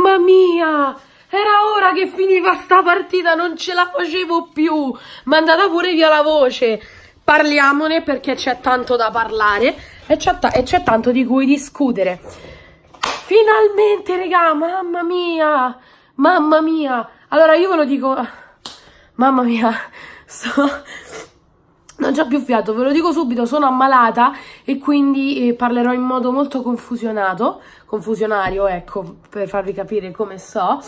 Mamma mia! Era ora che finiva sta partita, non ce la facevo più! Mandata pure via la voce! Parliamone perché c'è tanto da parlare e c'è tanto di cui discutere. Finalmente, regà, mamma mia! Mamma mia! Allora, io ve lo dico... Mamma mia, sto... Non ho più fiato, ve lo dico subito, sono ammalata e quindi eh, parlerò in modo molto confusionato, confusionario, ecco, per farvi capire come so.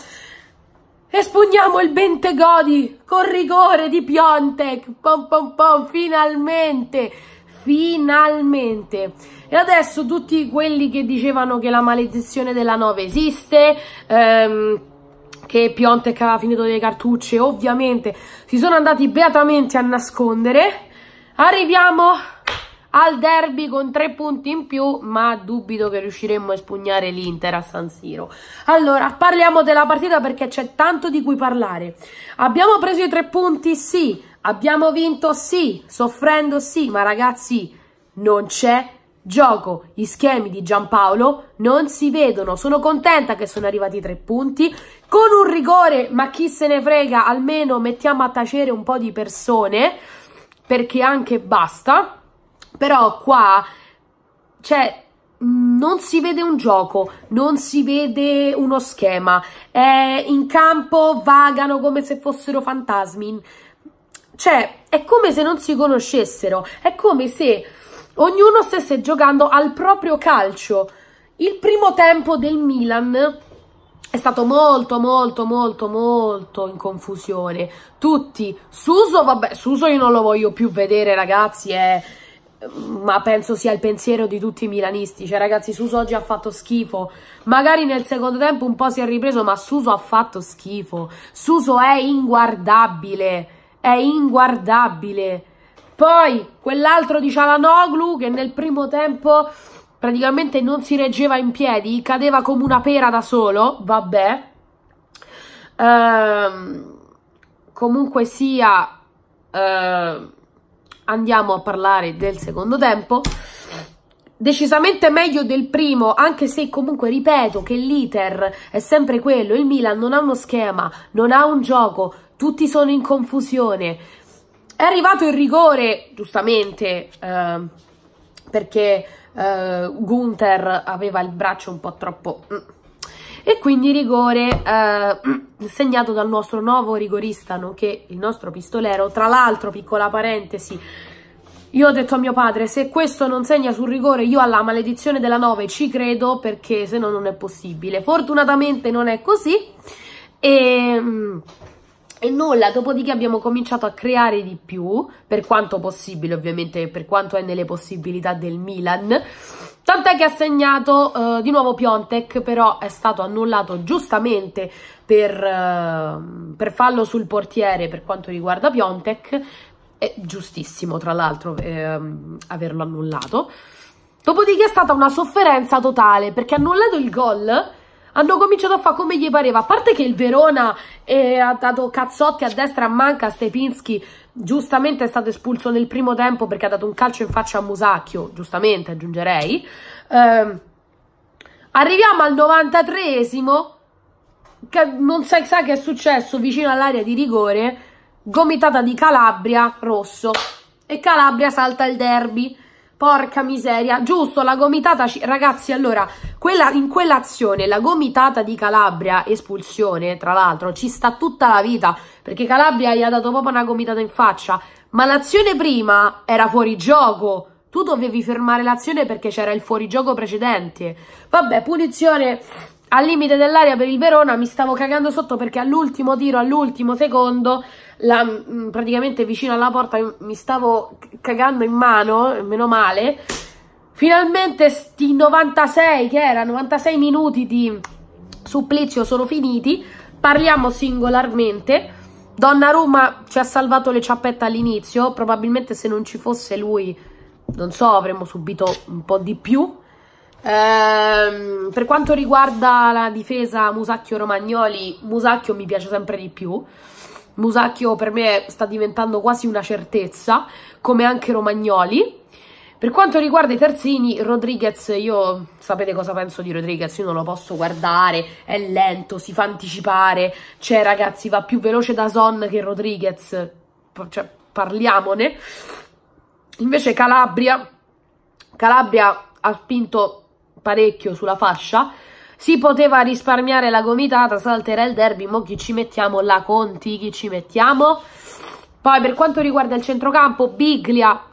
Espugniamo il Bentegodi con rigore di Piontek, pom pom pom, finalmente, finalmente. E adesso tutti quelli che dicevano che la maledizione della 9 esiste, ehm, che Piontek aveva finito delle cartucce, ovviamente si sono andati beatamente a nascondere Arriviamo al derby con tre punti in più, ma dubito che riusciremmo a espugnare l'Inter a San Siro. Allora, parliamo della partita perché c'è tanto di cui parlare. Abbiamo preso i tre punti, sì. Abbiamo vinto, sì. Soffrendo, sì. Ma ragazzi, non c'è gioco. Gli schemi di Giampaolo non si vedono. Sono contenta che sono arrivati i tre punti. Con un rigore, ma chi se ne frega, almeno mettiamo a tacere un po' di persone perché anche basta, però qua cioè non si vede un gioco, non si vede uno schema, è in campo vagano come se fossero fantasmi, cioè è come se non si conoscessero, è come se ognuno stesse giocando al proprio calcio. Il primo tempo del Milan è stato molto molto molto molto in confusione tutti Suso vabbè Suso io non lo voglio più vedere ragazzi è ma penso sia il pensiero di tutti i milanisti. Cioè, ragazzi, Suso oggi ha fatto schifo. Magari nel secondo tempo un po' si è ripreso, ma Suso ha fatto schifo. Suso è inguardabile. È inguardabile. Poi, quell'altro di Cialanoglu che nel primo tempo praticamente non si reggeva in piedi, cadeva come una pera da solo, vabbè. Ehm, comunque sia, eh, andiamo a parlare del secondo tempo. Decisamente meglio del primo, anche se comunque ripeto che l'iter è sempre quello, il Milan non ha uno schema, non ha un gioco, tutti sono in confusione. È arrivato il rigore, giustamente, eh, perché eh, Gunther aveva il braccio un po' troppo... Mm. E quindi rigore eh, segnato dal nostro nuovo rigorista, nonché il nostro pistolero. Tra l'altro, piccola parentesi, io ho detto a mio padre, se questo non segna sul rigore, io alla maledizione della 9 ci credo, perché se no non è possibile. Fortunatamente non è così. E mm, e nulla, dopodiché abbiamo cominciato a creare di più, per quanto possibile ovviamente, per quanto è nelle possibilità del Milan. Tant'è che ha segnato eh, di nuovo Piontek, però è stato annullato giustamente per, eh, per fallo sul portiere per quanto riguarda Piontek. È giustissimo, tra l'altro, eh, averlo annullato. Dopodiché è stata una sofferenza totale, perché ha annullato il gol hanno cominciato a fare come gli pareva. A parte che il Verona eh, ha dato cazzotti a destra a manca, Stepinski giustamente è stato espulso nel primo tempo perché ha dato un calcio in faccia a Musacchio, giustamente aggiungerei. Eh, arriviamo al 93esimo, che non sai sa che è successo vicino all'area di rigore, gomitata di Calabria, rosso. E Calabria salta il derby. Porca miseria, giusto, la gomitata, ragazzi, allora, quella, in quell'azione, la gomitata di Calabria, espulsione, tra l'altro, ci sta tutta la vita, perché Calabria gli ha dato proprio una gomitata in faccia, ma l'azione prima era fuori gioco, tu dovevi fermare l'azione perché c'era il fuorigioco precedente. Vabbè, punizione al limite dell'aria per il Verona, mi stavo cagando sotto perché all'ultimo tiro, all'ultimo secondo, la, mm, praticamente vicino alla porta mi stavo cagando in mano, meno male. Finalmente sti 96, che era 96 minuti di supplizio sono finiti. Parliamo singolarmente. Donna Roma ci ha salvato le ciappette all'inizio, probabilmente se non ci fosse lui, non so, avremmo subito un po' di più. Ehm, per quanto riguarda la difesa Musacchio-Romagnoli, Musacchio mi piace sempre di più. Musacchio per me sta diventando quasi una certezza, come anche Romagnoli. Per quanto riguarda i terzini, Rodriguez, io sapete cosa penso di Rodriguez, io non lo posso guardare, è lento, si fa anticipare, cioè ragazzi va più veloce da Son che Rodriguez, cioè parliamone. Invece Calabria, Calabria ha spinto parecchio sulla fascia, si poteva risparmiare la gomitata, salterà il derby, mo chi ci mettiamo? La Conti, chi ci mettiamo? Poi per quanto riguarda il centrocampo, Biglia,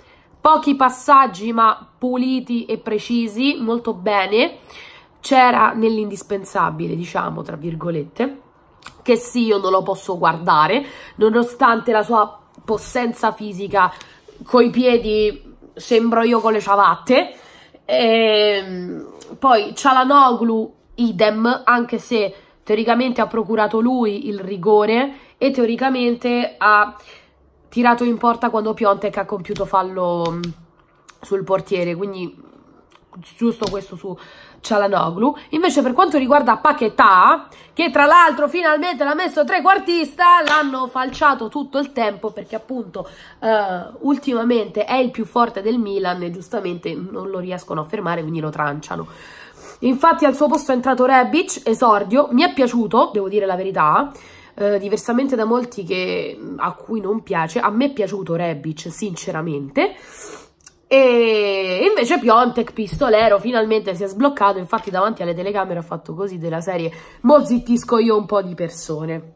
pochi passaggi ma puliti e precisi, molto bene. C'era nell'indispensabile, diciamo, tra virgolette, che sì, io non lo posso guardare, nonostante la sua possenza fisica coi piedi sembro io con le ciabatte. E ehm, poi Cialanoglu idem, anche se teoricamente ha procurato lui il rigore e teoricamente ha tirato in porta quando Piontek ha compiuto fallo mm, sul portiere, quindi giusto questo su Cialanoglu. Invece per quanto riguarda Paquetà, che tra l'altro finalmente l'ha messo trequartista, l'hanno falciato tutto il tempo perché appunto eh, ultimamente è il più forte del Milan e giustamente non lo riescono a fermare, quindi lo tranciano. Infatti al suo posto è entrato Rebic, esordio, mi è piaciuto, devo dire la verità, eh, diversamente da molti che, a cui non piace, a me è piaciuto Rebic sinceramente. E Invece Piontek, pistolero, finalmente si è sbloccato, infatti davanti alle telecamere ha fatto così della serie «Mo zittisco io un po' di persone».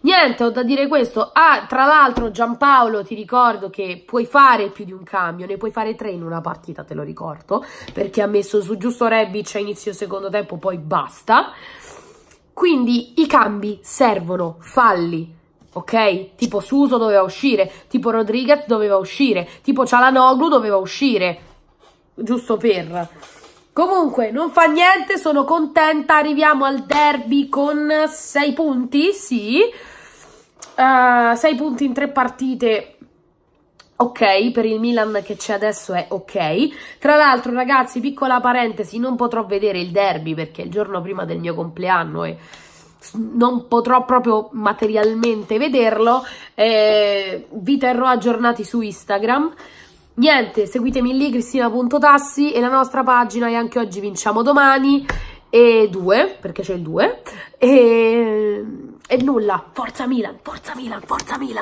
Niente, ho da dire questo. Ah, tra l'altro Giampaolo ti ricordo che puoi fare più di un cambio, ne puoi fare tre in una partita, te lo ricordo, perché ha messo su giusto Rebic a inizio secondo tempo, poi basta. Quindi i cambi servono, falli, ok? Tipo Suso doveva uscire, tipo Rodriguez doveva uscire, tipo Cialanoglu doveva uscire giusto per. Comunque, non fa niente, sono contenta, arriviamo al derby con 6 punti, sì. 6 uh, eh, punti in 3 partite, ok, per il Milan che c'è adesso è ok. Tra l'altro, ragazzi, piccola parentesi, non potrò vedere il derby perché è il giorno prima del mio compleanno e non potrò proprio materialmente vederlo. Eh, vi terrò aggiornati su Instagram niente, seguitemi lì cristina.tassi e la nostra pagina e anche oggi vinciamo domani e 2, perché c'è il 2 e, e nulla, forza Milan, forza Milan, forza Milan